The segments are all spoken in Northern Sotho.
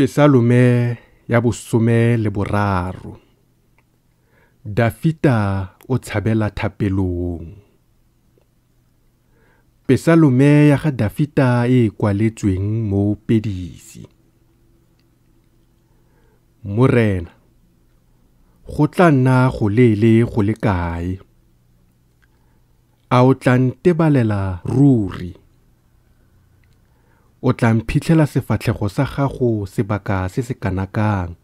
Pesalome ya bosome le boraro. Dafita o tshabela thapelong. Pesalome ya ga Dafita e kwaletsweng mo Pedisi. Morena, go tla nna go leele go le kae? A o tla ntebalela ruri? o tla mphitlhela sefatlhego sa gago sebaka se se kanakang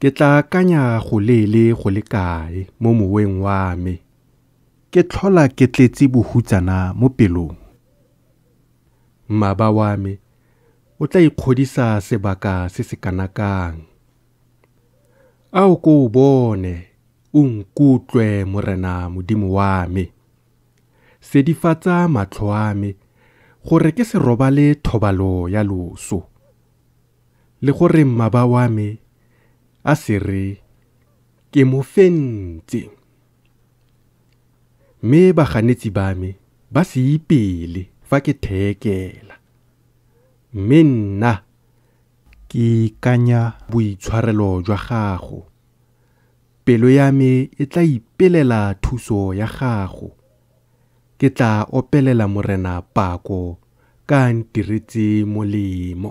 ke tla akanya go leele go le kae mo moweng wa me ke tlhola ke tletse bohutsana mo pelong maba wa me o tla ikgodisa sebaka se se kanakang a o ko o bone o nkutlwe morena modimo wa me sedifatsa matlho a me gore ke se robale thobalo ya loso le gore mmaba wa me a se re ke mo fentse mme baganetsi ba me ba se ipele fa ke theekela mme nna ke ikanya boitshwarelo jwa gago pelo ya me e tla ipelela thuso ya gago ke tla opelela morena pako ka ntiretse molemo